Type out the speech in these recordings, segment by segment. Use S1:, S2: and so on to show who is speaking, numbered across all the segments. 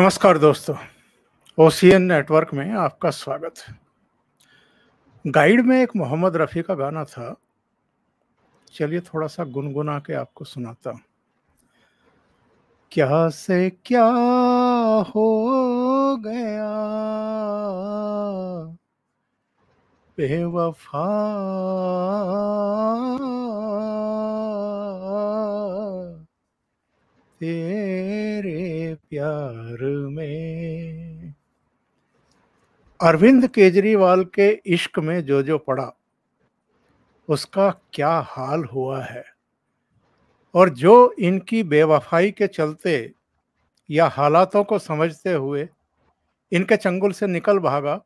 S1: नमस्कार दोस्तों OCN network में आपका स्वागत है गाइड में एक मोहम्मद रफ़ी का गाना था चलिए थोड़ा सा गुनगुना के आपको सुनाता हूँ क्या से क्या हो गया बेवफा तेरे प्यार में अरविंद केजरीवाल के इश्क में जो जो पड़ा उसका क्या हाल हुआ है और जो इनकी बेवफाई के चलते या हालातों को समझते हुए इनके चंगुल से निकल भागा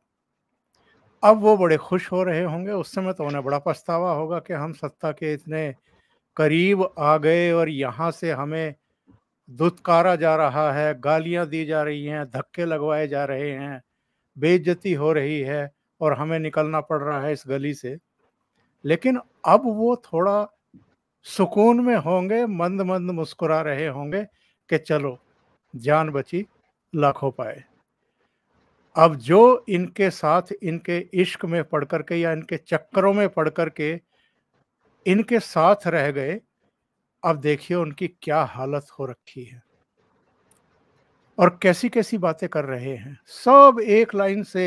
S1: अब वो बड़े खुश हो रहे होंगे उस समय तो उन्हें बड़ा पछतावा होगा कि हम सत्ता के इतने करीब आ गए और यहाँ से हमें धुतकारा जा रहा है गालियां दी जा रही हैं धक्के लगवाए जा रहे हैं बेइज्जती हो रही है और हमें निकलना पड़ रहा है इस गली से लेकिन अब वो थोड़ा सुकून में होंगे मंद मंद मुस्कुरा रहे होंगे कि चलो जान बची लाखों पाए अब जो इनके साथ इनके इश्क में पढ़ करके के या इनके चक्करों में पढ़ कर के इनके साथ रह गए अब देखिए उनकी क्या हालत हो रखी है और कैसी कैसी बातें कर रहे हैं सब एक लाइन से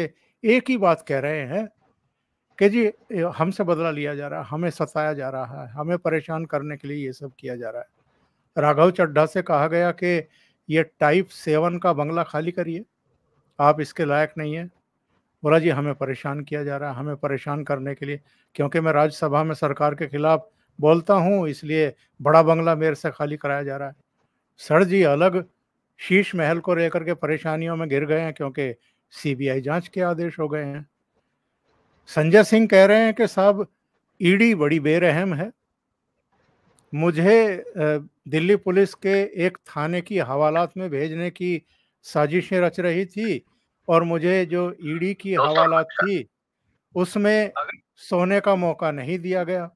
S1: एक ही बात कह रहे हैं कि जी हमसे बदला लिया जा रहा है हमें सताया जा रहा है हमें परेशान करने के लिए ये सब किया जा रहा है राघव चड्ढा से कहा गया कि ये टाइप सेवन का बंगला खाली करिए आप इसके लायक नहीं है बोला जी हमें परेशान किया जा रहा है हमें परेशान करने के लिए क्योंकि मैं राज्यसभा में सरकार के खिलाफ बोलता हूँ इसलिए बड़ा बंगला मेरे से खाली कराया जा रहा है सर जी अलग शीश महल को लेकर के परेशानियों में गिर गए हैं क्योंकि सीबीआई जांच के आदेश हो गए हैं संजय सिंह कह रहे हैं कि साहब ईडी e बड़ी बेरहम है मुझे दिल्ली पुलिस के एक थाने की हवालात में भेजने की साजिशें रच रही थी और मुझे जो ईडी e की हवालात थी उसमें सोने का मौका नहीं दिया गया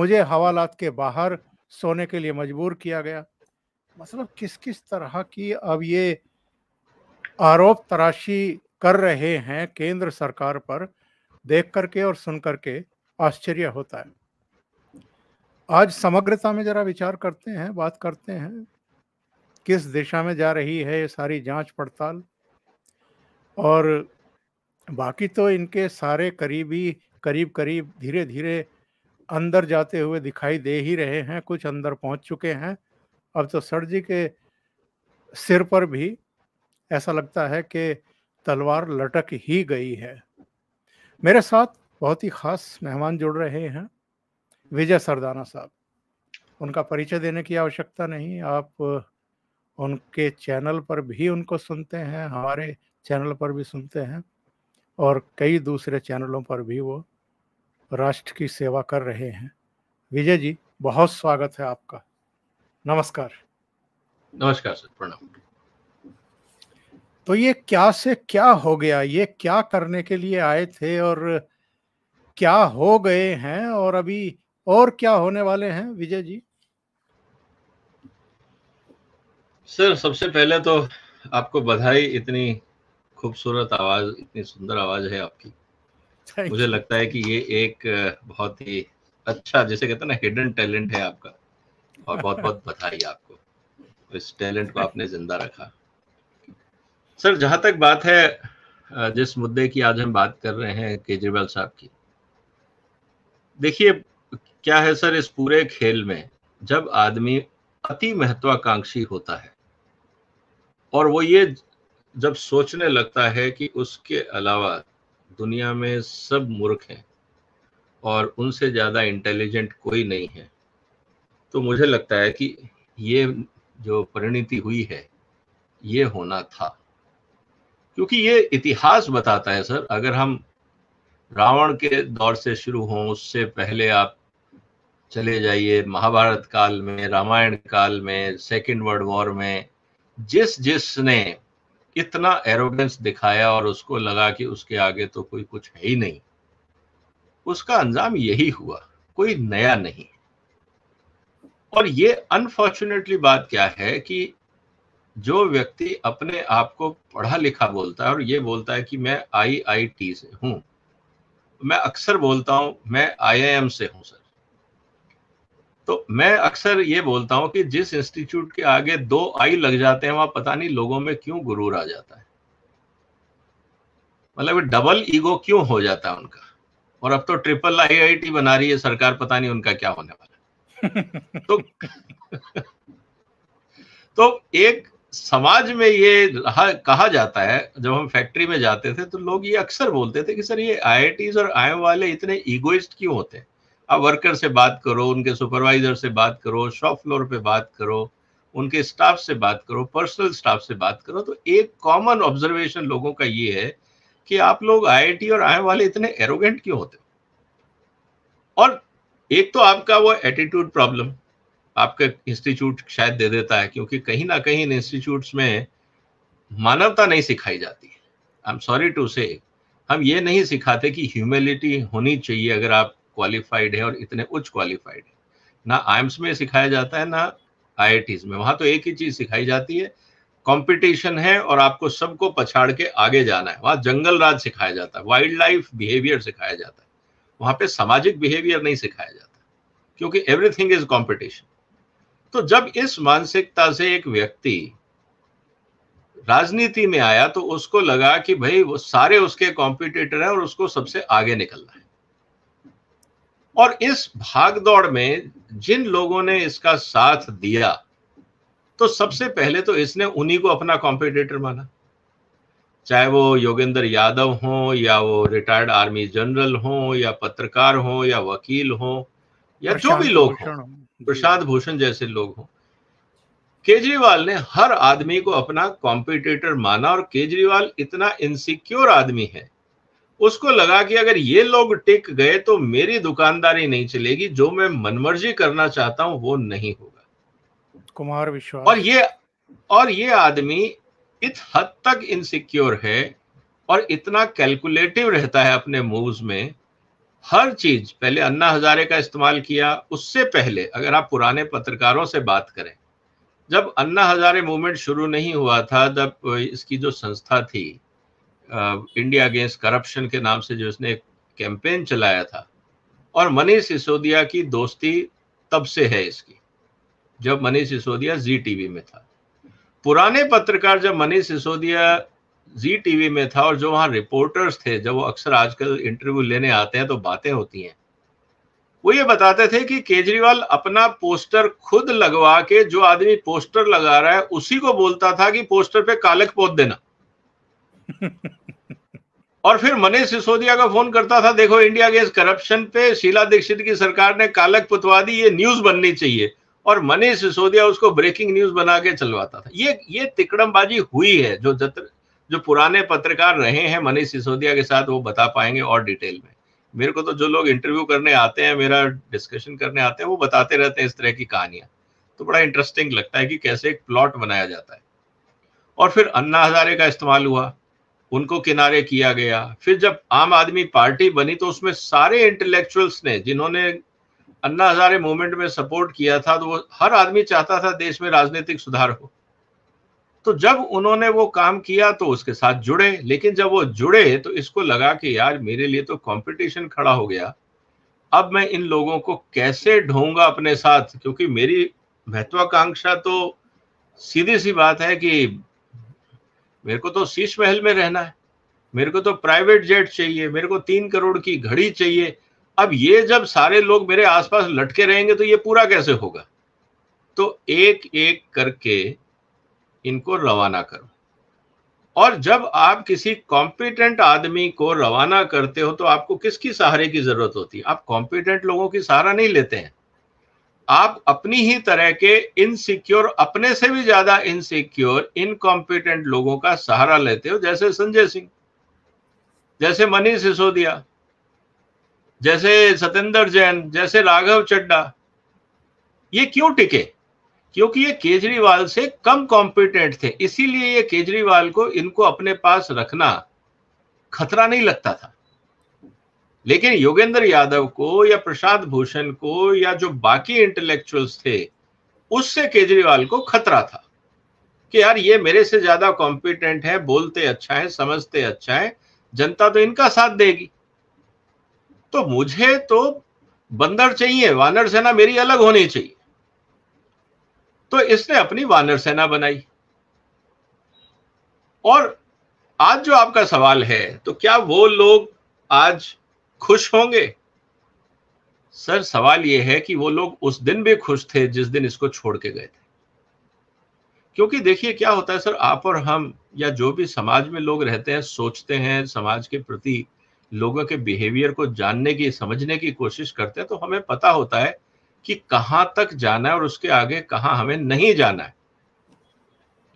S1: मुझे हवालात के बाहर सोने के लिए मजबूर किया गया मतलब किस किस तरह की अब ये आरोप तराशी कर रहे हैं केंद्र सरकार पर देख करके और सुन करके आश्चर्य होता है आज समग्रता में जरा विचार करते हैं बात करते हैं किस दिशा में जा रही है ये सारी जांच पड़ताल और बाकी तो इनके सारे करीबी करीब करीब धीरे धीरे अंदर जाते हुए दिखाई दे ही रहे हैं कुछ अंदर पहुंच चुके हैं अब तो सर जी के सिर पर भी ऐसा लगता है कि तलवार लटक ही गई है मेरे साथ बहुत ही खास मेहमान जुड़ रहे हैं विजय सरदाना साहब उनका परिचय देने की आवश्यकता नहीं आप उनके चैनल पर भी उनको सुनते हैं हमारे चैनल पर भी सुनते हैं और कई दूसरे चैनलों पर भी वो राष्ट्र की सेवा कर रहे हैं विजय जी बहुत स्वागत है आपका नमस्कार
S2: नमस्कार सर प्रणाम
S1: तो ये क्या से क्या हो गया ये क्या करने के लिए आए थे और क्या हो गए हैं और अभी और क्या होने वाले हैं विजय जी
S2: सर सबसे पहले तो आपको बधाई इतनी खूबसूरत आवाज इतनी सुंदर आवाज है आपकी मुझे लगता है कि ये एक बहुत ही अच्छा जैसे कहते हैं ना हिडन टैलेंट है आपका और बहुत बहुत बधाई आपको इस टैलेंट को आपने जिंदा रखा सर जहां तक बात है जिस मुद्दे की आज हम बात कर रहे हैं केजरीवाल साहब की देखिए क्या है सर इस पूरे खेल में जब आदमी अति महत्वाकांक्षी होता है और वो ये जब सोचने लगता है कि उसके अलावा दुनिया में सब मूर्ख हैं और उनसे ज़्यादा इंटेलिजेंट कोई नहीं है तो मुझे लगता है कि ये जो परिणति हुई है ये होना था क्योंकि ये इतिहास बताता है सर अगर हम रावण के दौर से शुरू हों उससे पहले आप चले जाइए महाभारत काल में रामायण काल में सेकेंड वर्ल्ड वॉर में जिस जिसने इतना एरोगेंस दिखाया और उसको लगा कि उसके आगे तो कोई कुछ है ही नहीं उसका अंजाम यही हुआ कोई नया नहीं और ये अनफॉर्चुनेटली बात क्या है कि जो व्यक्ति अपने आप को पढ़ा लिखा बोलता है और ये बोलता है कि मैं आईआईटी से हूं मैं अक्सर बोलता हूं मैं आईआईएम से हूं सर तो मैं अक्सर ये बोलता हूं कि जिस इंस्टीट्यूट के आगे दो आई लग जाते हैं वहां पता नहीं लोगों में क्यों गुरूर आ जाता है मतलब डबल ईगो क्यों हो जाता है उनका और अब तो ट्रिपल आईआईटी बना रही है सरकार पता नहीं उनका क्या होने
S1: वाला तो
S2: तो एक समाज में ये कहा जाता है जब हम फैक्ट्री में जाते थे तो लोग ये अक्सर बोलते थे कि सर ये आई और आई वाले इतने ईगोइस्ट क्यों होते हैं आप वर्कर से बात करो उनके सुपरवाइजर से बात करो शॉप फ्लोर पे बात करो उनके स्टाफ से बात करो पर्सनल स्टाफ से बात करो तो एक कॉमन ऑब्जर्वेशन लोगों का ये है कि आप लोग आईआईटी और आए वाले इतने एरोगेंट क्यों होते और एक तो आपका वो एटीट्यूड प्रॉब्लम आपका इंस्टीट्यूट शायद दे देता है क्योंकि कहीं ना कहीं इन इंस्टीट्यूट में मानवता नहीं सिखाई जाती है आई एम सॉरी टू से हम ये नहीं सिखाते कि ह्यूमिलिटी होनी चाहिए अगर आप क्वालिफाइड है और इतने उच्च क्वालिफाइड है ना आइम्स में सिखाया जाता है ना आई में वहां तो एक ही चीज सिखाई जाती है कंपटीशन है और आपको सबको पछाड़ के आगे जाना है वहां जंगल राज सिखाया जाता है वाइल्ड लाइफ बिहेवियर सिखाया जाता है वहां पे सामाजिक बिहेवियर नहीं सिखाया जाता क्योंकि एवरीथिंग इज कंपटीशन तो जब इस मानसिकता से एक व्यक्ति राजनीति में आया तो उसको लगा कि भाई वो सारे उसके कॉम्पिटिटर हैं और उसको सबसे आगे निकलना है और इस भागदौड़ में जिन लोगों ने इसका साथ दिया तो सबसे पहले तो इसने उन्हीं को अपना कॉम्पिटिटर माना चाहे वो योगेंद्र यादव हो या वो रिटायर्ड आर्मी जनरल हो या पत्रकार हो या वकील हो या जो भी लोग हो प्रसाद भूषण जैसे लोग हों केजरीवाल ने हर आदमी को अपना कॉम्पिटिटर माना और केजरीवाल इतना इनसिक्योर आदमी है उसको लगा कि अगर ये लोग टिक गए तो मेरी दुकानदारी नहीं चलेगी जो मैं मनमर्जी करना चाहता हूं वो नहीं होगा
S1: कुमार विश्वास
S2: और ये और ये आदमी इत हद तक इनसिक्योर है और इतना कैलकुलेटिव रहता है अपने मूव्स में हर चीज पहले अन्ना हजारे का इस्तेमाल किया उससे पहले अगर आप पुराने पत्रकारों से बात करें जब अन्ना हजारे मूवमेंट शुरू नहीं हुआ था जब इसकी जो संस्था थी इंडिया अगेंस्ट करप्शन के नाम से जो इसने एक कैंपेन चलाया था और मनीष सिसोदिया की दोस्ती तब से है इसकी जब मनीष सिसोदिया जी टीवी में था पुराने पत्रकार जब मनीष सिसोदिया जी टीवी में था और जो वहां रिपोर्टर्स थे जब वो अक्सर आजकल इंटरव्यू लेने आते हैं तो बातें होती हैं वो ये बताते थे कि केजरीवाल अपना पोस्टर खुद लगवा के जो आदमी पोस्टर लगा रहा है उसी को बोलता था कि पोस्टर पे कालक पोत देना और फिर मनीष सिसोदिया का फोन करता था देखो इंडिया अगेंस्ट करप्शन पे शीला दीक्षित की सरकार ने कालक पुतवा दी ये न्यूज बननी चाहिए और मनीष सिसोदिया उसको ब्रेकिंग न्यूज बना के चलवाता था ये ये तिकड़मबाजी हुई है जो जत्र जो पुराने पत्रकार रहे हैं मनीष सिसोदिया के साथ वो बता पाएंगे और डिटेल में मेरे को तो जो लोग इंटरव्यू करने आते हैं मेरा डिस्कशन करने आते हैं वो बताते रहते हैं इस तरह की कहानियां तो बड़ा इंटरेस्टिंग लगता है कि कैसे एक प्लॉट बनाया जाता है और फिर अन्ना हजारे का इस्तेमाल हुआ उनको किनारे किया गया फिर जब आम आदमी पार्टी बनी तो उसमें सारे इंटेलेक्चुअल्स ने जिन्होंने अन्ना हजारे मूवमेंट में सपोर्ट किया था तो वो हर आदमी चाहता था देश में राजनीतिक सुधार हो तो जब उन्होंने वो काम किया तो उसके साथ जुड़े लेकिन जब वो जुड़े तो इसको लगा कि यार मेरे लिए तो कंपटीशन खड़ा हो गया अब मैं इन लोगों को कैसे ढोंगा अपने साथ क्योंकि मेरी महत्वाकांक्षा तो सीधी सी बात है कि मेरे को तो शीश महल में रहना है मेरे को तो प्राइवेट जेट चाहिए मेरे को तीन करोड़ की घड़ी चाहिए अब ये जब सारे लोग मेरे आसपास लटके रहेंगे तो ये पूरा कैसे होगा तो एक एक करके इनको रवाना करो और जब आप किसी कॉम्पिटेंट आदमी को रवाना करते हो तो आपको किसकी सहारे की जरूरत होती है आप कॉम्पिटेंट लोगों की सहारा नहीं लेते हैं आप अपनी ही तरह के इनसिक्योर अपने से भी ज्यादा इनसिक्योर इनकॉम्पिटेंट लोगों का सहारा लेते हो जैसे संजय सिंह जैसे मनीष सिसोदिया जैसे सतेंद्र जैन जैसे राघव चड्डा ये क्यों टिके क्योंकि ये केजरीवाल से कम कॉम्पिटेंट थे इसीलिए ये केजरीवाल को इनको अपने पास रखना खतरा नहीं लगता था लेकिन योगेंद्र यादव को या प्रशांत भूषण को या जो बाकी इंटेलेक्चुअल्स थे उससे केजरीवाल को खतरा था कि यार ये मेरे से ज्यादा कॉम्पिटेंट है बोलते अच्छा है समझते अच्छा है जनता तो इनका साथ देगी तो मुझे तो बंदर चाहिए वानर सेना मेरी अलग होनी चाहिए तो इसने अपनी वानर सेना बनाई और आज जो आपका सवाल है तो क्या वो लोग आज खुश होंगे सर सवाल यह है कि वो लोग उस दिन भी खुश थे जिस दिन इसको छोड़ के गए थे क्योंकि देखिए क्या होता है सर आप और हम या जो भी समाज में लोग रहते हैं सोचते हैं समाज के प्रति लोगों के बिहेवियर को जानने की समझने की कोशिश करते हैं तो हमें पता होता है कि कहां तक जाना है और उसके आगे कहां हमें नहीं जाना है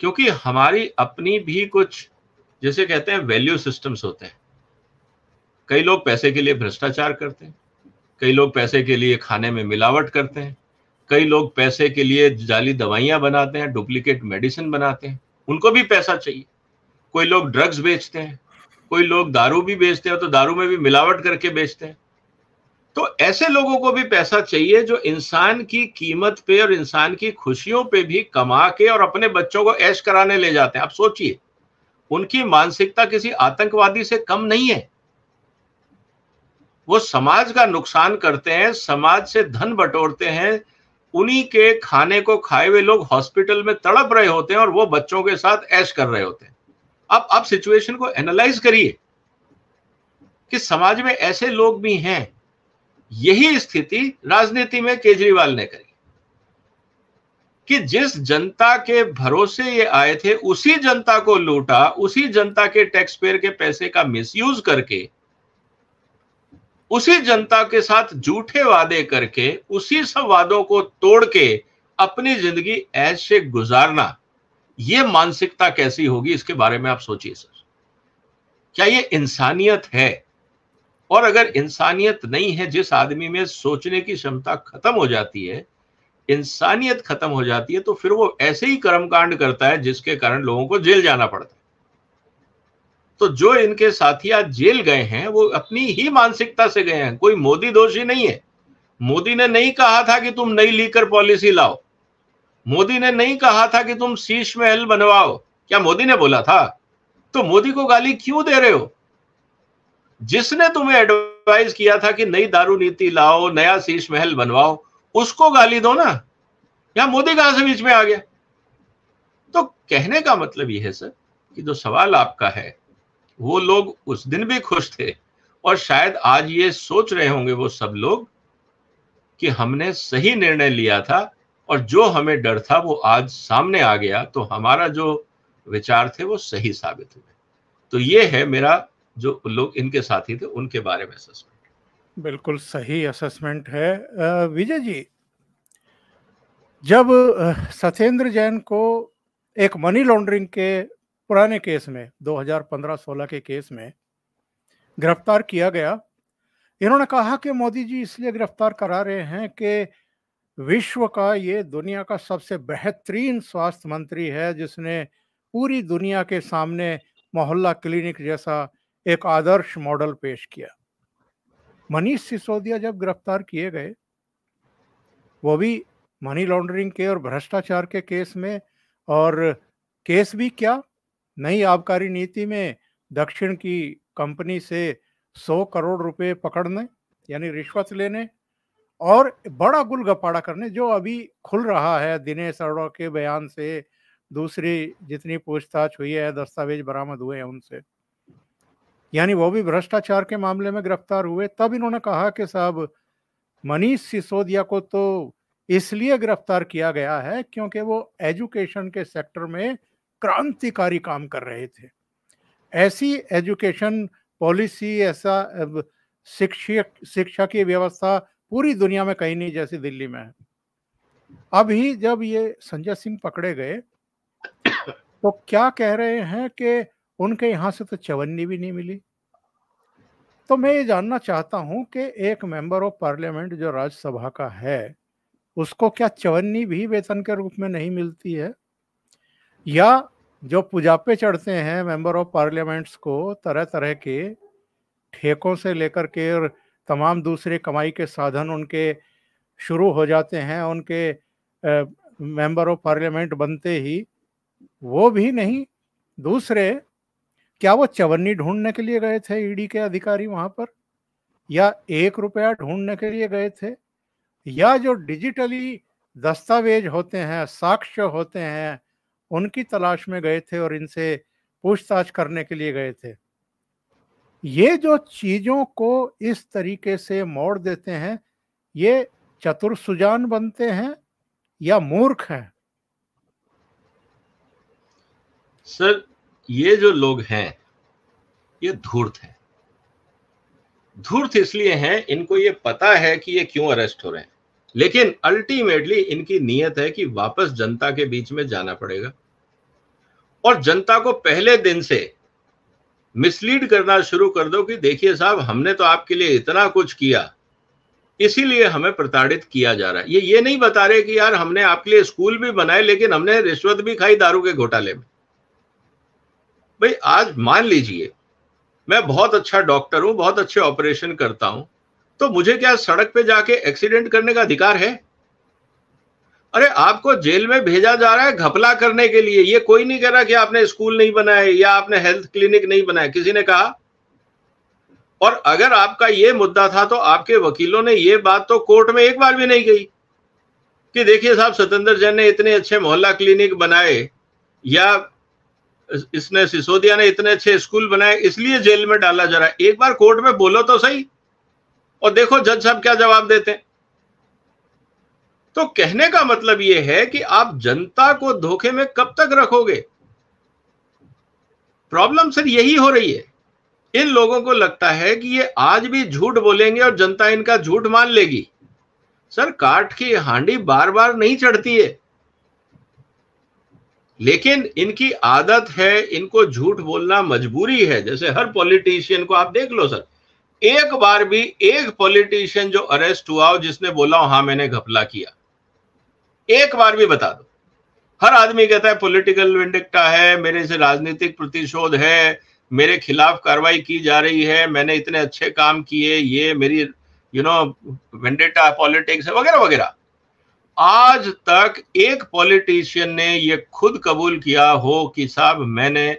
S2: क्योंकि हमारी अपनी भी कुछ जैसे कहते हैं वैल्यू सिस्टम्स होते हैं कई लोग पैसे के लिए भ्रष्टाचार करते हैं कई लोग पैसे के लिए खाने में मिलावट करते हैं कई लोग पैसे के लिए जाली दवाइयां बनाते हैं डुप्लीकेट मेडिसिन बनाते हैं उनको भी पैसा चाहिए कोई लोग ड्रग्स बेचते हैं कोई लोग दारू भी बेचते हैं तो दारू में भी मिलावट करके बेचते हैं तो ऐसे लोगों को भी पैसा चाहिए जो इंसान की कीमत पे और इंसान की खुशियों पे भी कमा के और अपने बच्चों को ऐश कराने ले जाते हैं आप सोचिए उनकी मानसिकता किसी आतंकवादी से कम नहीं है वो समाज का नुकसान करते हैं समाज से धन बटोरते हैं उन्हीं के खाने को खाए हुए लोग हॉस्पिटल में तड़प रहे होते हैं और वो बच्चों के साथ ऐश कर रहे होते हैं अब आप सिचुएशन को एनालाइज करिए कि समाज में ऐसे लोग भी हैं यही स्थिति राजनीति में केजरीवाल ने करी कि जिस जनता के भरोसे ये आए थे उसी जनता को लूटा उसी जनता के टैक्स पेयर के पैसे का मिसयूज करके उसी जनता के साथ झूठे वादे करके उसी सब वादों को तोड़ के अपनी जिंदगी ऐसे गुजारना यह मानसिकता कैसी होगी इसके बारे में आप सोचिए सर क्या यह इंसानियत है और अगर इंसानियत नहीं है जिस आदमी में सोचने की क्षमता खत्म हो जाती है इंसानियत खत्म हो जाती है तो फिर वो ऐसे ही कर्मकांड करता है जिसके कारण लोगों को जेल जाना पड़ता है तो जो इनके साथिया जेल गए हैं वो अपनी ही मानसिकता से गए हैं कोई मोदी दोषी नहीं है मोदी ने नहीं कहा था कि तुम नई लीकर पॉलिसी लाओ मोदी ने नहीं कहा था कि तुम शीश महल बनवाओ क्या मोदी ने बोला था तो मोदी को गाली क्यों दे रहे हो जिसने तुम्हें एडवाइस किया था कि नई दारू नीति लाओ नया शीश महल बनवाओ उसको गाली दो ना या मोदी कहां से बीच में आ गया तो कहने का मतलब यह है सर कि जो सवाल आपका है वो लोग उस दिन भी खुश थे और शायद आज ये सोच रहे होंगे वो सब लोग कि हमने सही निर्णय लिया था और जो हमें डर था वो आज सामने आ गया तो हमारा जो विचार थे वो सही साबित हुए तो ये है मेरा जो लोग इनके साथी थे उनके बारे में असेसमेंट
S1: बिल्कुल सही असेसमेंट है विजय जी जब सत्येंद्र जैन को एक मनी लॉन्ड्रिंग के पुराने केस में 2015-16 के केस में गिरफ्तार किया गया इन्होंने कहा कि मोदी जी इसलिए गिरफ्तार करा रहे हैं कि विश्व का ये दुनिया का सबसे बेहतरीन स्वास्थ्य मंत्री है जिसने पूरी दुनिया के सामने मोहल्ला क्लिनिक जैसा एक आदर्श मॉडल पेश किया मनीष सिसोदिया जब गिरफ्तार किए गए वो भी मनी लॉन्ड्रिंग के और भ्रष्टाचार के केस में और केस भी क्या नई आबकारी नीति में दक्षिण की कंपनी से 100 करोड़ रुपए पकड़ने यानी रिश्वत लेने और बड़ा गुलगपाड़ा करने जो अभी खुल रहा है दिनेश अरोड़ा के बयान से दूसरी जितनी पूछताछ हुई है दस्तावेज बरामद हुए हैं उनसे यानी वो भी भ्रष्टाचार के मामले में गिरफ्तार हुए तब इन्होंने कहा कि साहब मनीष सिसोदिया को तो इसलिए गिरफ्तार किया गया है क्योंकि वो एजुकेशन के सेक्टर में क्रांतिकारी काम कर रहे थे ऐसी एजुकेशन पॉलिसी ऐसा शिक्षक शिक्षा की व्यवस्था पूरी दुनिया में कहीं नहीं जैसी दिल्ली में है अभी जब ये संजय सिंह पकड़े गए तो क्या कह रहे हैं कि उनके यहाँ से तो चवन्नी भी नहीं मिली तो मैं ये जानना चाहता हूँ कि एक मेंबर ऑफ पार्लियामेंट जो राज्यसभा का है उसको क्या चवन्नी भी वेतन के रूप में नहीं मिलती है या जो पुजापे चढ़ते हैं मेंबर ऑफ पार्लियामेंट्स को तरह तरह के ठेकों से लेकर के और तमाम दूसरे कमाई के साधन उनके शुरू हो जाते हैं उनके मेंबर ऑफ पार्लियामेंट बनते ही वो भी नहीं दूसरे क्या वो चवन्नी ढूंढने के लिए गए थे ईडी e के अधिकारी वहां पर या एक रुपया ढूंढने के लिए गए थे या जो डिजिटली दस्तावेज होते हैं साक्ष्य होते हैं उनकी तलाश में गए थे और इनसे पूछताछ करने के लिए गए थे ये जो चीजों को इस तरीके से मोड़ देते हैं ये चतुर सुजान बनते हैं या मूर्ख हैं
S2: सर ये जो लोग हैं ये धूर्त हैं धूर्त इसलिए हैं इनको ये पता है कि ये क्यों अरेस्ट हो रहे हैं लेकिन अल्टीमेटली इनकी नीयत है कि वापस जनता के बीच में जाना पड़ेगा और जनता को पहले दिन से मिसलीड करना शुरू कर दो कि देखिए साहब हमने तो आपके लिए इतना कुछ किया इसीलिए हमें प्रताड़ित किया जा रहा है ये ये नहीं बता रहे कि यार हमने आपके लिए स्कूल भी बनाए लेकिन हमने रिश्वत भी खाई दारू के घोटाले में भाई आज मान लीजिए मैं बहुत अच्छा डॉक्टर हूं बहुत अच्छे ऑपरेशन करता हूं तो मुझे क्या सड़क पे जाके एक्सीडेंट करने का अधिकार है अरे आपको जेल में भेजा जा रहा है घपला करने के लिए ये कोई नहीं कह रहा कि आपने स्कूल नहीं बनाया या आपने हेल्थ क्लिनिक नहीं बनाया किसी ने कहा और अगर आपका ये मुद्दा था तो आपके वकीलों ने ये बात तो कोर्ट में एक बार भी नहीं कही कि देखिए साहब सतेंद्र जैन ने इतने अच्छे मोहल्ला क्लिनिक बनाए या इसने सिसोदिया ने इतने अच्छे स्कूल बनाए इसलिए जेल में डाला जा रहा है एक बार कोर्ट में बोलो तो सही और देखो जज साहब क्या जवाब देते हैं तो कहने का मतलब यह है कि आप जनता को धोखे में कब तक रखोगे प्रॉब्लम सर यही हो रही है इन लोगों को लगता है कि ये आज भी झूठ बोलेंगे और जनता इनका झूठ मान लेगी सर काट की हांडी बार बार नहीं चढ़ती है लेकिन इनकी आदत है इनको झूठ बोलना मजबूरी है जैसे हर पॉलिटिशियन को आप देख लो सर एक बार भी एक पॉलिटिशियन जो अरेस्ट हुआ हो जिसने बोला हाँ मैंने घपला किया एक बार भी बता दो हर आदमी कहता है पॉलिटिकल विंडिकता है मेरे से राजनीतिक प्रतिशोध है मेरे खिलाफ कार्रवाई की जा रही है मैंने इतने अच्छे काम किए ये मेरी यू नो विंडिकता पॉलिटिक्स वगैरह वगैरह आज तक एक पॉलिटिशियन ने ये खुद कबूल किया हो कि साहब मैंने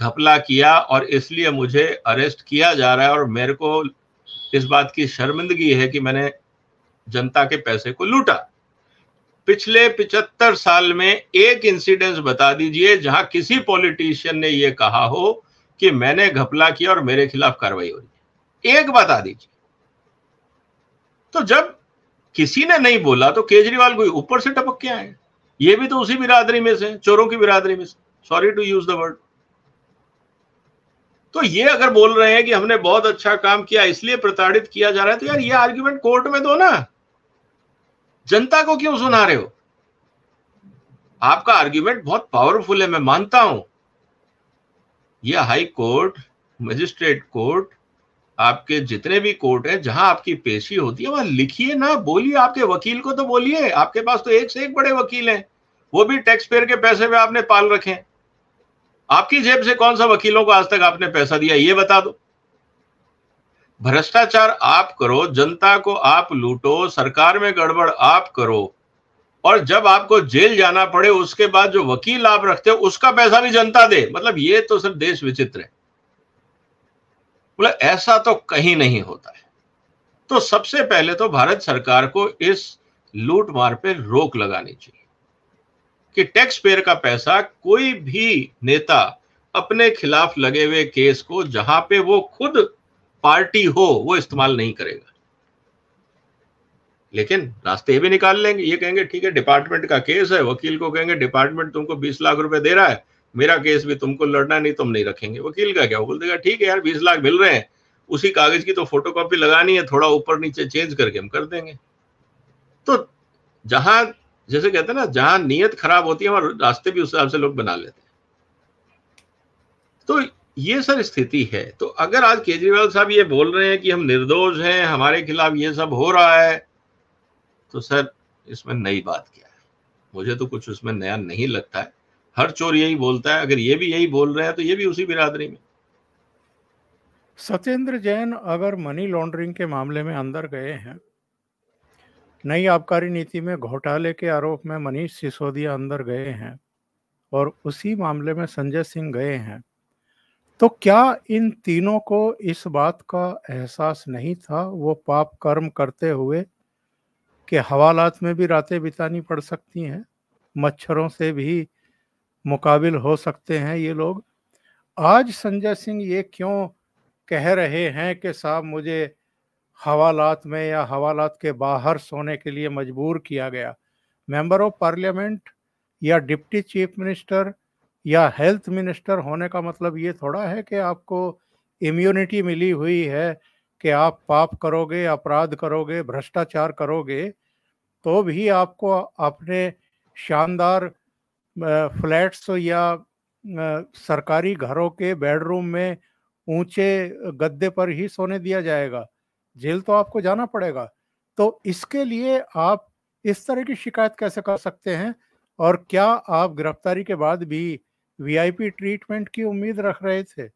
S2: घपला किया और इसलिए मुझे अरेस्ट किया जा रहा है और मेरे को इस बात की शर्मिंदगी है कि मैंने जनता के पैसे को लूटा पिछले पिछहत्तर साल में एक इंसिडेंस बता दीजिए जहां किसी पॉलिटिशियन ने यह कहा हो कि मैंने घपला किया और मेरे खिलाफ कार्रवाई हो रही है एक बता दीजिए तो जब किसी ने नहीं बोला तो केजरीवाल कोई ऊपर से टपक के आए ये भी तो उसी बिरादरी में से चोरों की बिरादरी में से sorry to use the word तो ये अगर बोल रहे हैं कि हमने बहुत अच्छा काम किया इसलिए प्रताड़ित किया जा रहा है तो यार ये आर्ग्यूमेंट कोर्ट में दो ना जनता को क्यों सुना रहे हो आपका आर्ग्यूमेंट बहुत पावरफुल है मैं मानता हूं यह हाई कोर्ट मजिस्ट्रेट कोर्ट आपके जितने भी कोर्ट है जहां आपकी पेशी होती है वहां लिखिए ना बोलिए आपके वकील को तो बोलिए आपके पास तो एक से एक बड़े वकील हैं वो भी टैक्स पेयर के पैसे में आपने पाल रखे हैं आपकी जेब से कौन सा वकीलों को आज तक आपने पैसा दिया ये बता दो भ्रष्टाचार आप करो जनता को आप लूटो सरकार में गड़बड़ आप करो और जब आपको जेल जाना पड़े उसके बाद जो वकील आप रखते हो उसका पैसा भी जनता दे मतलब ये तो सिर्फ देश विचित्र है बोले ऐसा तो कहीं नहीं होता है तो सबसे पहले तो भारत सरकार को इस लूटमार पे रोक लगानी चाहिए कि टैक्स पेयर का पैसा कोई भी नेता अपने खिलाफ लगे हुए केस को जहां पे वो खुद पार्टी हो वो इस्तेमाल नहीं करेगा लेकिन रास्ते भी निकाल लेंगे ये कहेंगे ठीक है डिपार्टमेंट का केस है वकील को कहेंगे डिपार्टमेंट तुमको बीस लाख रुपए दे रहा है मेरा केस भी तुमको लड़ना नहीं तुम नहीं रखेंगे वकील का क्या बोल देगा ठीक है यार बीस लाख मिल रहे हैं उसी कागज की तो फोटो लगानी है थोड़ा ऊपर नीचे चेंज करके हम कर देंगे तो जहां जैसे कहते हैं ना जहां नियत खराब होती है वहां रास्ते भी उस हिसाब से लोग बना लेते हैं तो ये सर स्थिति है तो अगर आज केजरीवाल साहब ये बोल रहे हैं कि हम निर्दोष हैं हमारे खिलाफ ये सब हो रहा है तो सर इसमें नई बात क्या है मुझे तो कुछ उसमें नया नहीं लगता है हर चोर यही बोलता है अगर ये भी यही बोल रहे हैं तो ये भी उसी बिरादरी में
S1: सत्येंद्र जैन अगर मनी लॉन्ड्रिंग के मामले में अंदर गए हैं नई आबकारी नीति में घोटाले के आरोप में मनीष सिसोदिया अंदर गए हैं और उसी मामले में संजय सिंह गए हैं तो क्या इन तीनों को इस बात का एहसास नहीं था वो पाप कर्म करते हुए कि हवालात में भी रातें बितानी पड़ सकती हैं मच्छरों से भी मुकाबिल हो सकते हैं ये लोग आज संजय सिंह ये क्यों कह रहे हैं कि साहब मुझे हवालात में या हवालात के बाहर सोने के लिए मजबूर किया गया मेंबर ऑफ पार्लियामेंट या डिप्टी चीफ मिनिस्टर या हेल्थ मिनिस्टर होने का मतलब ये थोड़ा है कि आपको इम्यूनिटी मिली हुई है कि आप पाप करोगे अपराध करोगे भ्रष्टाचार करोगे तो भी आपको अपने शानदार फ्लैट्स या सरकारी घरों के बेडरूम में ऊंचे गद्दे पर ही सोने दिया जाएगा जेल तो आपको जाना पड़ेगा तो इसके लिए आप इस तरह की शिकायत कैसे कर सकते हैं और क्या आप गिरफ्तारी के बाद भी वीआईपी ट्रीटमेंट की उम्मीद रख रहे थे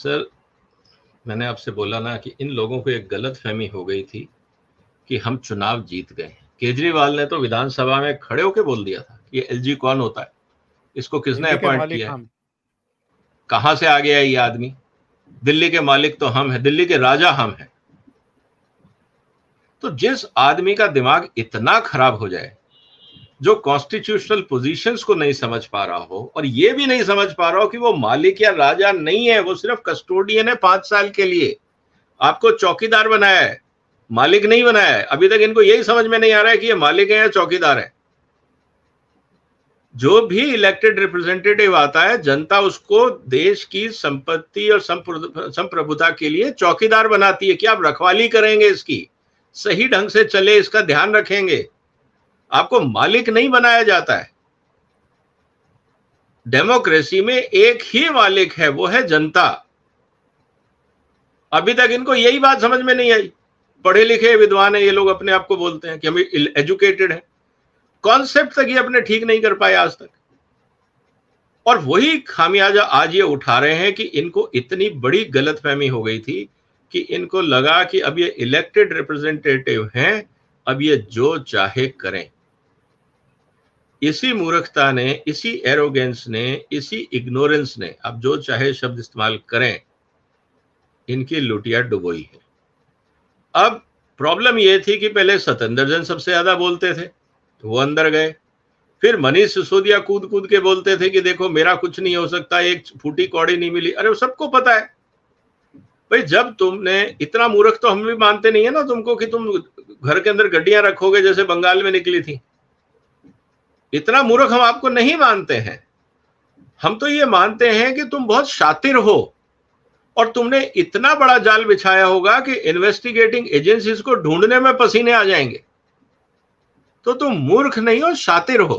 S2: सर मैंने आपसे बोला ना कि इन लोगों को एक गलत फहमी हो गई थी कि हम चुनाव जीत गए केजरीवाल ने तो विधानसभा में खड़े होकर बोल दिया था कि एलजी कौन होता है इसको किसने अपॉइंट किया कहां से आ गया ये आदमी दिल्ली के मालिक तो हम हैं दिल्ली के राजा हम हैं तो जिस आदमी का दिमाग इतना खराब हो जाए जो कॉन्स्टिट्यूशनल पोजीशंस को नहीं समझ पा रहा हो और ये भी नहीं समझ पा रहा हो कि वो मालिक या राजा नहीं है वो सिर्फ कस्टोडियन है पांच साल के लिए आपको चौकीदार बनाया है मालिक नहीं बनाया है अभी तक इनको यही समझ में नहीं आ रहा है कि ये मालिक है या चौकीदार है जो भी इलेक्टेड रिप्रेजेंटेटिव आता है जनता उसको देश की संपत्ति और संप्रभुता के लिए चौकीदार बनाती है कि आप रखवाली करेंगे इसकी सही ढंग से चले इसका ध्यान रखेंगे आपको मालिक नहीं बनाया जाता है डेमोक्रेसी में एक ही मालिक है वो है जनता अभी तक इनको यही बात समझ में नहीं आई पढ़े लिखे विद्वान है ये लोग अपने आप को बोलते हैं कि हम एजुकेटेड हैं कॉन्सेप्ट तक ये अपने ठीक नहीं कर पाए आज तक और वही खामियाजा आज ये उठा रहे हैं कि इनको इतनी बड़ी गलतफहमी हो गई थी कि इनको लगा कि अब ये इलेक्टेड रिप्रेजेंटेटिव हैं अब ये जो चाहे करें इसी मूर्खता ने इसी एरोगेंस ने इसी इग्नोरेंस ने अब जो चाहे शब्द इस्तेमाल करें इनकी लुटिया डुबोई है अब प्रॉब्लम यह थी कि पहले सतेंद्र जैन सबसे ज्यादा बोलते थे तो वो अंदर गए फिर मनीष सिसोदिया कूद कूद के बोलते थे कि देखो मेरा कुछ नहीं हो सकता एक फूटी कौड़ी नहीं मिली अरे सबको पता है भाई जब तुमने इतना मूर्ख तो हम भी मानते नहीं है ना तुमको कि तुम घर के अंदर गड्डियां रखोगे जैसे बंगाल में निकली थी इतना मूर्ख हम आपको नहीं मानते हैं हम तो ये मानते हैं कि तुम बहुत शातिर हो और तुमने इतना बड़ा जाल बिछाया होगा कि इन्वेस्टिगेटिंग एजेंसीज को ढूंढने में पसीने आ जाएंगे तो तुम मूर्ख नहीं हो शातिर हो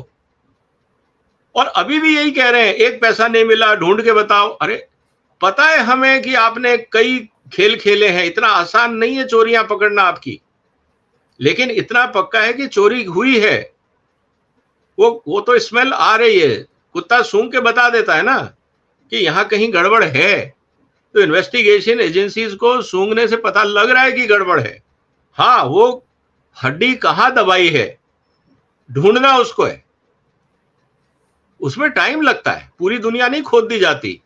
S2: और अभी भी यही कह रहे हैं एक पैसा नहीं मिला ढूंढ के बताओ अरे पता है हमें कि आपने कई खेल खेले हैं इतना आसान नहीं है चोरियां पकड़ना आपकी लेकिन इतना पक्का है कि चोरी हुई है वो वो तो स्मेल आ रही है कुत्ता सूंघ के बता देता है ना कि यहां कहीं गड़बड़ है तो इन्वेस्टिगेशन एजेंसीज को सूंघने से पता लग रहा है कि गड़बड़ है हाँ वो हड्डी कहाँ दबाई है ढूंढना उसको है उसमें टाइम लगता है पूरी दुनिया नहीं खोद दी जाती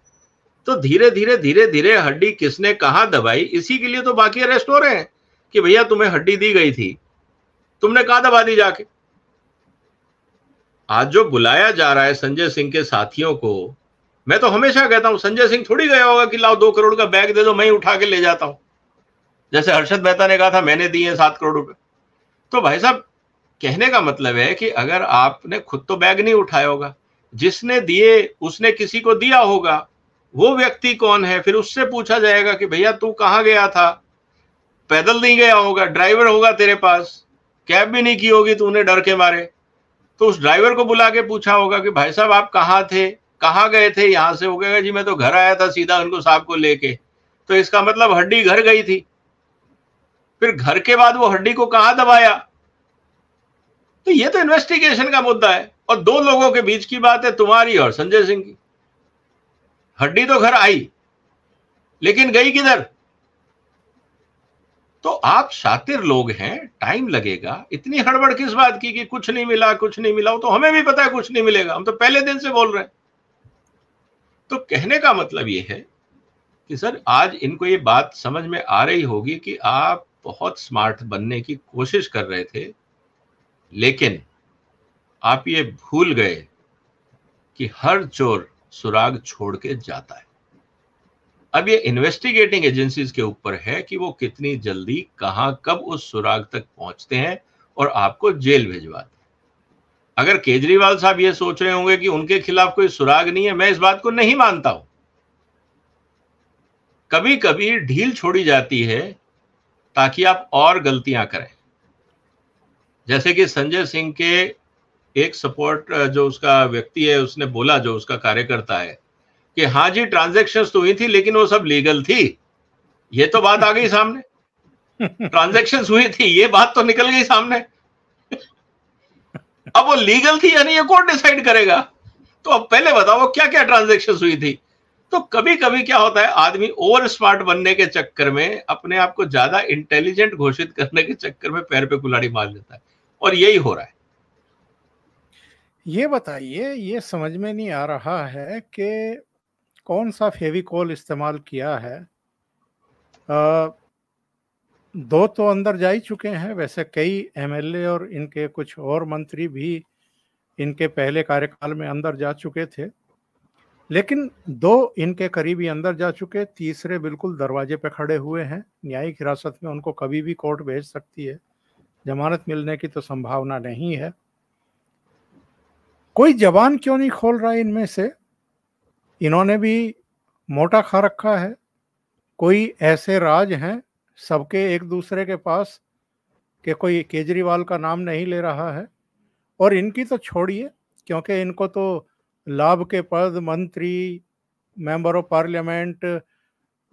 S2: तो धीरे धीरे धीरे धीरे हड्डी किसने कहा दबाई इसी के लिए तो बाकी अरेस्ट हो रहे हैं कि भैया तुम्हें हड्डी दी गई थी तुमने कहा दबा दी जाके आज जो बुलाया जा रहा है संजय सिंह के साथियों को मैं तो हमेशा कहता हूं संजय सिंह थोड़ी गया होगा कि लाओ दो करोड़ का बैग दे दो मैं ही उठा के ले जाता हूं जैसे हर्षद मेहता ने कहा था मैंने दिए सात करोड़ रुपए तो भाई साहब कहने का मतलब है कि अगर आपने खुद तो बैग नहीं उठाया होगा जिसने दिए उसने किसी को दिया होगा वो व्यक्ति कौन है फिर उससे पूछा जाएगा कि भैया तू कहाँ गया था पैदल नहीं गया होगा ड्राइवर होगा तेरे पास कैब भी नहीं की होगी तूने डर के मारे तो उस ड्राइवर को बुला के पूछा होगा कि भाई साहब आप कहाँ थे कहाँ गए थे यहां से हो गया जी मैं तो घर आया था सीधा उनको साहब को लेके तो इसका मतलब हड्डी घर गई थी फिर घर के बाद वो हड्डी को कहाँ दबाया तो ये तो इन्वेस्टिगेशन का मुद्दा है और दो लोगों के बीच की बात है तुम्हारी और संजय सिंह की हड्डी तो घर आई लेकिन गई किधर तो आप शातिर लोग हैं टाइम लगेगा इतनी हड़बड़ किस बात की कि कुछ नहीं मिला कुछ नहीं मिला तो हमें भी पता है कुछ नहीं मिलेगा हम तो पहले दिन से बोल रहे हैं तो कहने का मतलब यह है कि सर आज इनको ये बात समझ में आ रही होगी कि आप बहुत स्मार्ट बनने की कोशिश कर रहे थे लेकिन आप ये भूल गए कि हर चोर सुराग छोड़ के जाता है अब ये इन्वेस्टिगेटिंग एजेंसीज के ऊपर है कि वो कितनी जल्दी कहां कब उस सुराग तक पहुंचते हैं और आपको जेल भिजवाते हैं अगर केजरीवाल साहब ये सोच रहे होंगे कि उनके खिलाफ कोई सुराग नहीं है मैं इस बात को नहीं मानता हूं कभी कभी ढील छोड़ी जाती है ताकि आप और गलतियां करें जैसे कि संजय सिंह के एक सपोर्ट जो उसका व्यक्ति है उसने बोला जो उसका कार्यकर्ता है कि हाँ जी ट्रांजेक्शन तो हुई थी लेकिन वो सब लीगल थी ये तो बात आ गई सामने ट्रांजेक्शन हुई थी ये बात तो निकल गई सामने अब वो लीगल थी या नहीं ये कोर्ट डिसाइड करेगा तो अब पहले बताओ क्या क्या ट्रांजेक्शन हुई थी तो कभी कभी क्या होता है आदमी ओवर स्मार्ट बनने के चक्कर में अपने आप को ज्यादा इंटेलिजेंट घोषित करने के चक्कर में पैर पे कुल्हाड़ी मार लेता है और यही हो रहा है
S1: ये बताइए ये समझ में नहीं आ रहा है कि कौन सा फेविकोल इस्तेमाल किया है आ, दो तो अंदर जा ही चुके हैं वैसे कई एमएलए और इनके कुछ और मंत्री भी इनके पहले कार्यकाल में अंदर जा चुके थे लेकिन दो इनके करीबी अंदर जा चुके तीसरे बिल्कुल दरवाजे पे खड़े हुए हैं न्यायिक हिरासत में उनको कभी भी कोर्ट भेज सकती है जमानत मिलने की तो संभावना नहीं है कोई जवान क्यों नहीं खोल रहा इनमें से इन्होंने भी मोटा खा रखा है कोई ऐसे राज हैं सबके एक दूसरे के पास के कोई केजरीवाल का नाम नहीं ले रहा है और इनकी तो छोड़िए क्योंकि इनको तो लाभ के पद मंत्री मेंबर ऑफ पार्लियामेंट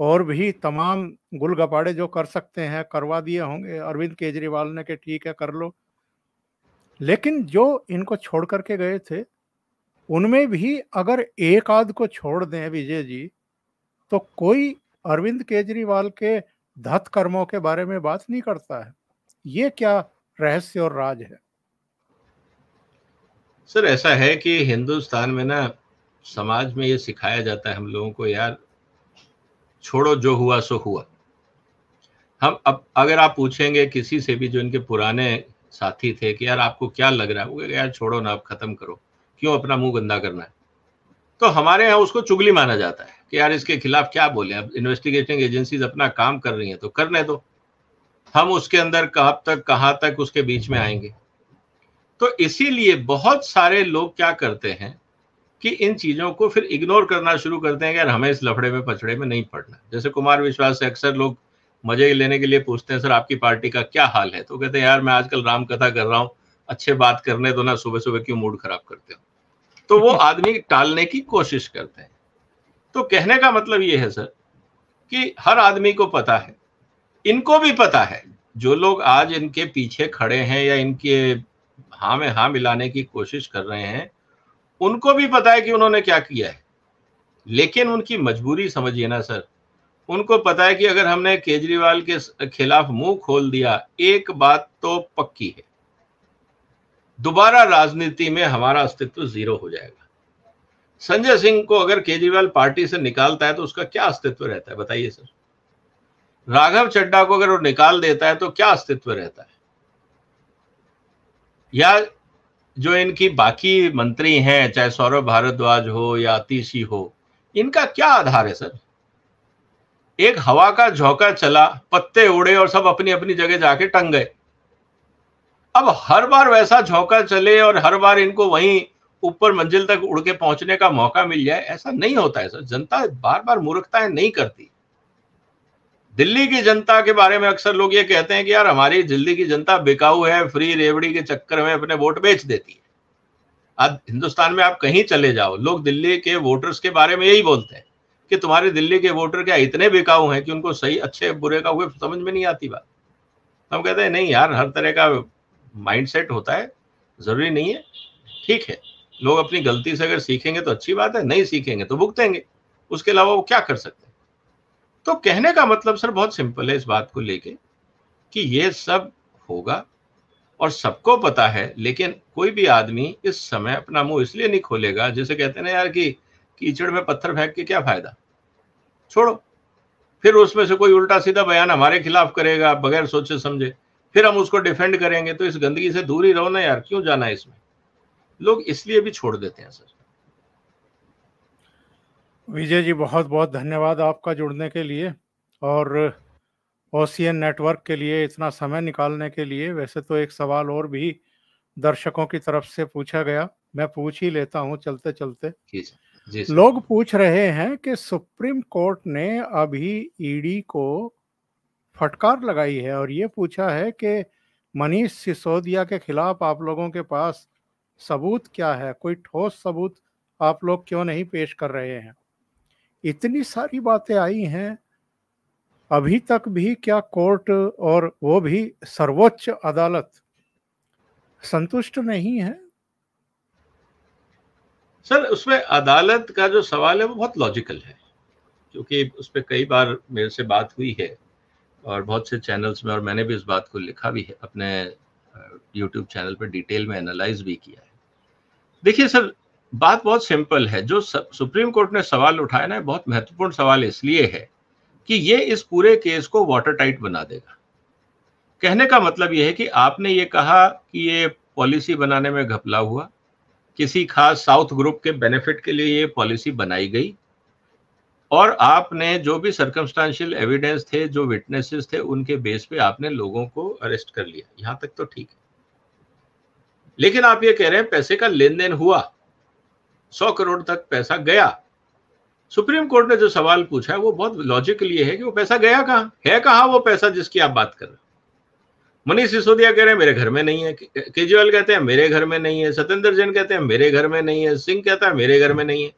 S1: और भी तमाम गुलगपाड़े जो कर सकते हैं करवा दिए होंगे अरविंद केजरीवाल ने कि के ठीक है कर लो लेकिन जो इनको छोड़ करके गए थे उनमें भी अगर एक आध को छोड़ दें विजय जी तो कोई अरविंद केजरीवाल के धत कर्मों के बारे में बात नहीं करता है ये क्या रहस्य और राज है
S2: सर ऐसा है कि हिंदुस्तान में ना समाज में ये सिखाया जाता है हम लोगों को यार छोड़ो जो हुआ सो हुआ हम अब अगर आप पूछेंगे किसी से भी जो इनके पुराने साथी थे कि यार आपको क्या लग रहा है वो यार छोड़ो ना आप खत्म करो क्यों अपना मुंह गंदा करना है तो हमारे यहाँ उसको चुगली माना जाता है कि यार इसके खिलाफ क्या बोले अब इन्वेस्टिगेटिंग एजेंसीज अपना काम कर रही है तो करने दो हम उसके अंदर कहा तक कहाँ तक उसके बीच में आएंगे तो इसीलिए बहुत सारे लोग क्या करते हैं कि इन चीज़ों को फिर इग्नोर करना शुरू करते हैं कि यार हमें इस लफड़े में पछड़े में नहीं पड़ना जैसे कुमार विश्वास से अक्सर लोग मजे लेने के लिए पूछते हैं सर आपकी पार्टी का क्या हाल है तो कहते हैं यार मैं आजकल राम कथा कर रहा हूँ अच्छे बात करने तो ना सुबह सुबह क्यों मूड खराब करते हो तो वो आदमी टालने की कोशिश करते हैं तो कहने का मतलब ये है सर कि हर आदमी को पता है इनको भी पता है जो लोग आज इनके पीछे खड़े हैं या इनके हाँ में हाँ मिलाने की कोशिश कर रहे हैं उनको भी पता है कि उन्होंने क्या किया है लेकिन उनकी मजबूरी समझिए ना सर उनको पता है कि अगर हमने केजरीवाल के खिलाफ मुंह खोल दिया एक बात तो पक्की है दोबारा राजनीति में हमारा अस्तित्व जीरो हो जाएगा संजय सिंह को अगर केजरीवाल पार्टी से निकालता है तो उसका क्या अस्तित्व रहता है बताइए सर राघव चड्डा को अगर वो निकाल देता है तो क्या अस्तित्व रहता है या जो इनकी बाकी मंत्री हैं चाहे सौरभ भारद्वाज हो या अतिशी हो इनका क्या आधार है सर एक हवा का झोंका चला पत्ते उड़े और सब अपनी अपनी जगह जाके टंग गए अब हर बार वैसा झोंका चले और हर बार इनको वहीं ऊपर मंजिल तक उड़ के पहुंचने का मौका मिल जाए ऐसा नहीं होता है सर जनता बार बार मूर्खताएं नहीं करती दिल्ली की जनता के बारे में अक्सर लोग ये कहते हैं कि यार हमारी दिल्ली की जनता बिकाऊ है फ्री रेवड़ी के चक्कर में अपने वोट बेच देती है आज हिंदुस्तान में आप कहीं चले जाओ लोग दिल्ली के वोटर्स के बारे में यही बोलते हैं कि तुम्हारे दिल्ली के वोटर क्या इतने बेकाऊ हैं कि उनको सही अच्छे बुरे का हुए समझ में नहीं आती बात हम कहते हैं नहीं यार हर तरह का माइंडसेट होता है जरूरी नहीं है ठीक है लोग अपनी गलती से अगर सीखेंगे तो अच्छी बात है नहीं सीखेंगे तो भुगतेंगे उसके अलावा वो क्या कर सकते हैं तो कहने का मतलब सर बहुत सिंपल है इस बात को लेके कि ये सब होगा और सबको पता है लेकिन कोई भी आदमी इस समय अपना मुंह इसलिए नहीं खोलेगा जैसे कहते हैं ना यार कि कीचड़ में पत्थर फेंक के क्या फायदा छोड़ो फिर उसमें से कोई उल्टा सीधा बयान हमारे खिलाफ करेगा बगैर सोचे समझे फिर हम उसको डिफेंड करेंगे तो इस गंदगी से दूर ही रहो ना यार क्यों जाना है इसमें लोग इसलिए भी छोड़ देते हैं सर
S1: विजय जी बहुत बहुत धन्यवाद आपका जुड़ने के लिए और ओसीएन नेटवर्क के लिए इतना समय निकालने के लिए वैसे तो एक सवाल और भी दर्शकों की तरफ से पूछा गया मैं पूछ ही लेता हूं चलते चलते जी लोग पूछ रहे हैं कि सुप्रीम कोर्ट ने अभी ईडी e को फटकार लगाई है और ये पूछा है कि मनीष सिसोदिया के खिलाफ आप लोगों के पास सबूत क्या है कोई ठोस सबूत आप लोग क्यों नहीं पेश कर रहे हैं इतनी सारी बातें आई हैं अभी तक भी क्या कोर्ट और वो भी सर्वोच्च अदालत संतुष्ट नहीं है
S2: सर उसमें अदालत का जो सवाल है वो बहुत लॉजिकल है क्योंकि उस पर कई बार मेरे से बात हुई है और बहुत से चैनल्स में और मैंने भी इस बात को लिखा भी है अपने यूट्यूब चैनल पर डिटेल में एनालाइज भी किया है देखिए सर बात बहुत सिंपल है जो सुप्रीम कोर्ट ने सवाल उठाया ना बहुत महत्वपूर्ण सवाल इसलिए है कि ये इस पूरे केस को वाटर टाइट बना देगा कहने का मतलब यह है कि आपने ये कहा कि ये पॉलिसी बनाने में घपला हुआ किसी खास साउथ ग्रुप के बेनिफिट के लिए ये पॉलिसी बनाई गई और आपने जो भी सर्कमस्टांशियल एविडेंस थे जो विटनेसेस थे उनके बेस पे आपने लोगों को अरेस्ट कर लिया यहां तक तो ठीक है लेकिन आप ये कह रहे हैं पैसे का लेन देन हुआ सौ करोड़ तक पैसा गया सुप्रीम कोर्ट ने जो सवाल पूछा है वो बहुत लॉजिकली है कि वो पैसा गया कहां है कहां वो पैसा जिसकी आप बात कर रहे हो मनीष सिसोदिया कह रहे हैं मेरे घर में नहीं है केजरीवाल कहते हैं मेरे घर में नहीं है सत्येंद्र जैन कहते हैं मेरे घर में नहीं है सिंह कहता है मेरे घर में नहीं है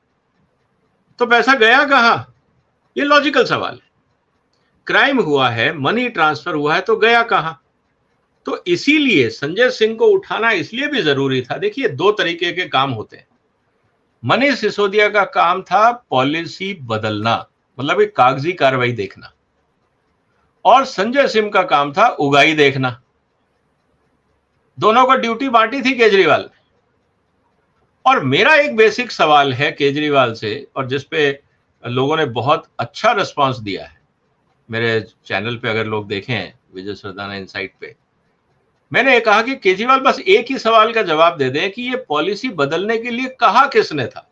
S2: तो पैसा गया कहा ये लॉजिकल सवाल है क्राइम हुआ है मनी ट्रांसफर हुआ है तो गया कहा तो इसीलिए संजय सिंह को उठाना इसलिए भी जरूरी था देखिए दो तरीके के काम होते हैं मनीष सिसोदिया का काम था पॉलिसी बदलना मतलब एक कागजी कार्रवाई देखना और संजय सिंह का काम था उगाई देखना दोनों को ड्यूटी बांटी थी केजरीवाल और मेरा एक बेसिक सवाल है केजरीवाल से और जिसपे लोगों ने बहुत अच्छा रिस्पांस दिया है मेरे चैनल पे अगर लोग देखें विजय सरदाना इनसाइट पे मैंने कहा कि केजरीवाल बस एक ही सवाल का जवाब दे दें कि ये पॉलिसी बदलने के लिए कहा किसने था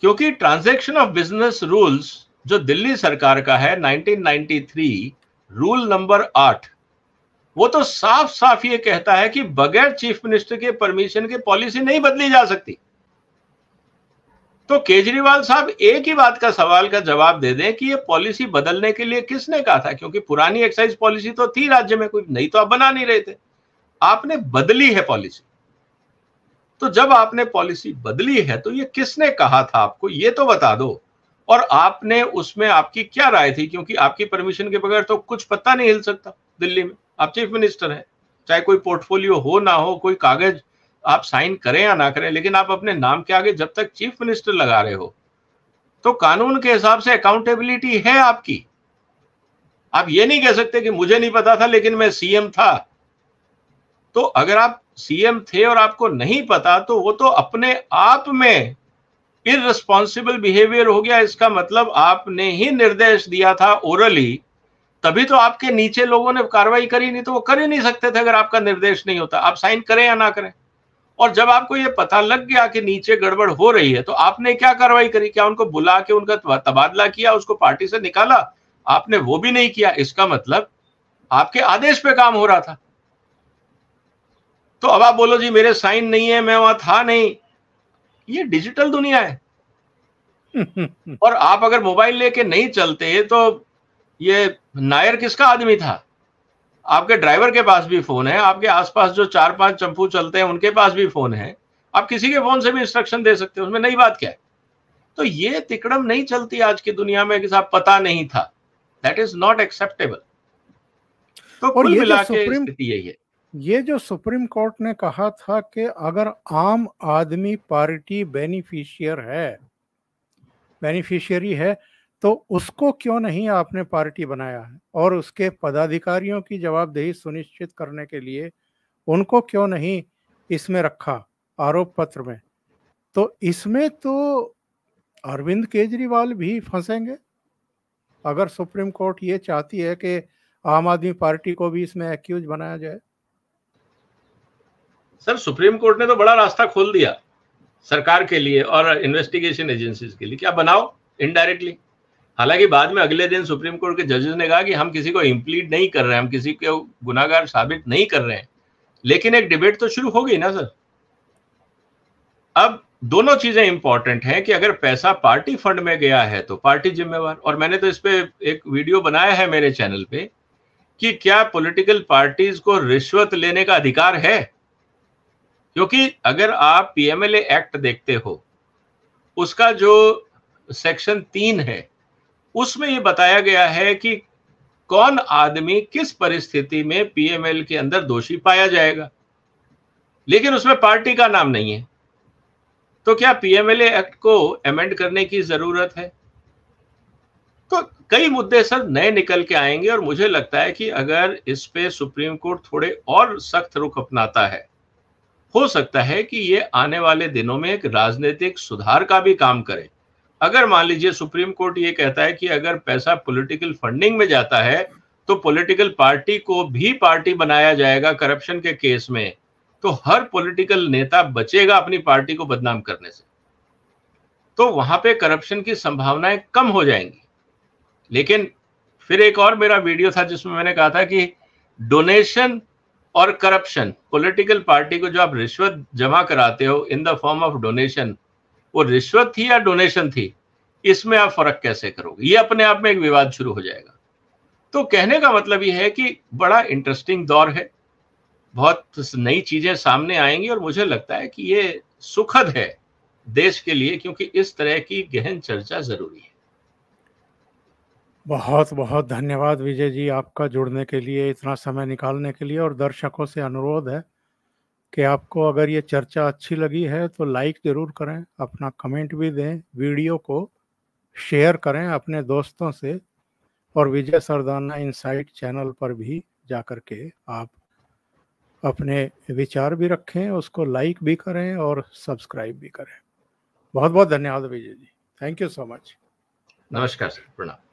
S2: क्योंकि ट्रांजैक्शन ऑफ बिजनेस रूल्स जो दिल्ली सरकार का है 1993 रूल नंबर आठ वो तो साफ साफ ये कहता है कि बगैर चीफ मिनिस्टर के परमिशन के पॉलिसी नहीं बदली जा सकती तो केजरीवाल साहब एक ही बात का सवाल का जवाब दे दें कि ये पॉलिसी बदलने के लिए किसने कहा था क्योंकि पुरानी एक्साइज पॉलिसी तो थी राज्य में कोई नहीं तो आप बना नहीं रहे थे आपने बदली है पॉलिसी तो जब आपने पॉलिसी बदली है तो ये किसने कहा था आपको ये तो बता दो और आपने उसमें आपकी क्या राय थी क्योंकि आपकी परमिशन के बगैर तो कुछ पता नहीं हिल सकता दिल्ली में आप चीफ मिनिस्टर हैं चाहे कोई पोर्टफोलियो हो ना हो कोई कागज आप साइन करें या ना करें लेकिन आप अपने नाम के आगे जब तक चीफ मिनिस्टर लगा रहे हो तो कानून के हिसाब से अकाउंटेबिलिटी है आपकी आप ये नहीं कह सकते कि मुझे नहीं पता था लेकिन मैं सीएम था तो अगर आप सीएम थे और आपको नहीं पता तो वो तो अपने आप में इनरेस्पॉन्सिबल बिहेवियर हो गया इसका मतलब आपने ही निर्देश दिया था ओरली तभी तो आपके नीचे लोगों ने कार्रवाई करी नहीं तो वो कर ही नहीं सकते थे अगर आपका निर्देश नहीं होता आप साइन करें या ना करें और जब आपको ये पता लग गया कि नीचे गड़बड़ हो रही है तो आपने क्या कार्रवाई करी क्या उनको बुला के उनका तबादला किया उसको पार्टी से निकाला आपने वो भी नहीं किया इसका मतलब आपके आदेश पे काम हो रहा था तो अब आप बोलो जी मेरे साइन नहीं है मैं वहां था नहीं ये डिजिटल दुनिया है और आप अगर मोबाइल लेके नहीं चलते तो ये नायर किसका आदमी था आपके ड्राइवर के पास भी फोन है आपके आसपास जो चार पांच चंपू चलते हैं उनके पास भी फोन है आप किसी के फोन से भी इंस्ट्रक्शन दे सकते हैं उसमें नई बात क्या है तो ये तिकड़म नहीं चलती आज की दुनिया में कि साहब पता नहीं था दैट इज नॉट एक्सेप्टेबल तो कुल मिला के स्थिति यही है
S1: ये जो सुप्रीम कोर्ट ने कहा था कि अगर आम आदमी पार्टी बेनिफिशियर है बेनिफिशियरी है तो उसको क्यों नहीं आपने पार्टी बनाया है और उसके पदाधिकारियों की जवाबदेही सुनिश्चित करने के लिए उनको क्यों नहीं इसमें रखा आरोप पत्र में तो इसमें तो अरविंद केजरीवाल भी फंसेंगे अगर सुप्रीम कोर्ट ये चाहती है कि आम आदमी पार्टी को भी इसमें एक्यूज बनाया जाए
S2: सर सुप्रीम कोर्ट ने तो बड़ा रास्ता खोल दिया सरकार के लिए और इन्वेस्टिगेशन एजेंसीज के लिए क्या बनाओ इनडायरेक्टली हालांकि बाद में अगले दिन सुप्रीम कोर्ट के जजेस ने कहा कि हम किसी को इम्प्लीट नहीं कर रहे हैं हम किसी को गुनागार साबित नहीं कर रहे हैं लेकिन एक डिबेट तो शुरू हो गई ना सर अब दोनों चीजें इंपॉर्टेंट हैं कि अगर पैसा पार्टी फंड में गया है तो पार्टी जिम्मेवार और मैंने तो इस पर एक वीडियो बनाया है मेरे चैनल पे कि क्या पॉलिटिकल पार्टीज को रिश्वत लेने का अधिकार है क्योंकि अगर आप पीएमएलए एक्ट देखते हो उसका जो सेक्शन तीन है उसमें यह बताया गया है कि कौन आदमी किस परिस्थिति में पीएमएल के अंदर दोषी पाया जाएगा लेकिन उसमें पार्टी का नाम नहीं है तो क्या पीएमएल एक्ट को अमेंड करने की जरूरत है तो कई मुद्दे सर नए निकल के आएंगे और मुझे लगता है कि अगर इस पे सुप्रीम कोर्ट थोड़े और सख्त रुख अपनाता है हो सकता है कि ये आने वाले दिनों में एक राजनीतिक सुधार का भी काम करे अगर मान लीजिए सुप्रीम कोर्ट ये कहता है कि अगर पैसा पॉलिटिकल फंडिंग में जाता है तो पॉलिटिकल पार्टी को भी पार्टी बनाया जाएगा करप्शन के केस में तो हर पॉलिटिकल नेता बचेगा अपनी पार्टी को बदनाम करने से तो वहां पे करप्शन की संभावनाएं कम हो जाएंगी लेकिन फिर एक और मेरा वीडियो था जिसमें मैंने कहा था कि डोनेशन और करप्शन पॉलिटिकल पार्टी को जो आप रिश्वत जमा कराते हो in the form of donation वो रिश्वत थी या डोनेशन थी इसमें आप फर्क कैसे करोगे ये अपने आप में एक विवाद शुरू हो जाएगा तो कहने का मतलब ये है कि बड़ा इंटरेस्टिंग दौर है बहुत नई चीजें सामने आएंगी और मुझे लगता है कि ये सुखद है देश के लिए क्योंकि इस तरह की गहन चर्चा जरूरी है
S1: बहुत बहुत धन्यवाद विजय जी आपका जुड़ने के लिए इतना समय निकालने के लिए और दर्शकों से अनुरोध है कि आपको अगर ये चर्चा अच्छी लगी है तो लाइक ज़रूर करें अपना कमेंट भी दें वीडियो को शेयर करें अपने दोस्तों से और विजय सरदाना इनसाइट चैनल पर भी जा कर के आप अपने विचार भी रखें उसको लाइक भी करें और सब्सक्राइब भी करें बहुत बहुत धन्यवाद Vijay ji thank you so much
S2: नमस्कार सर प्रणाम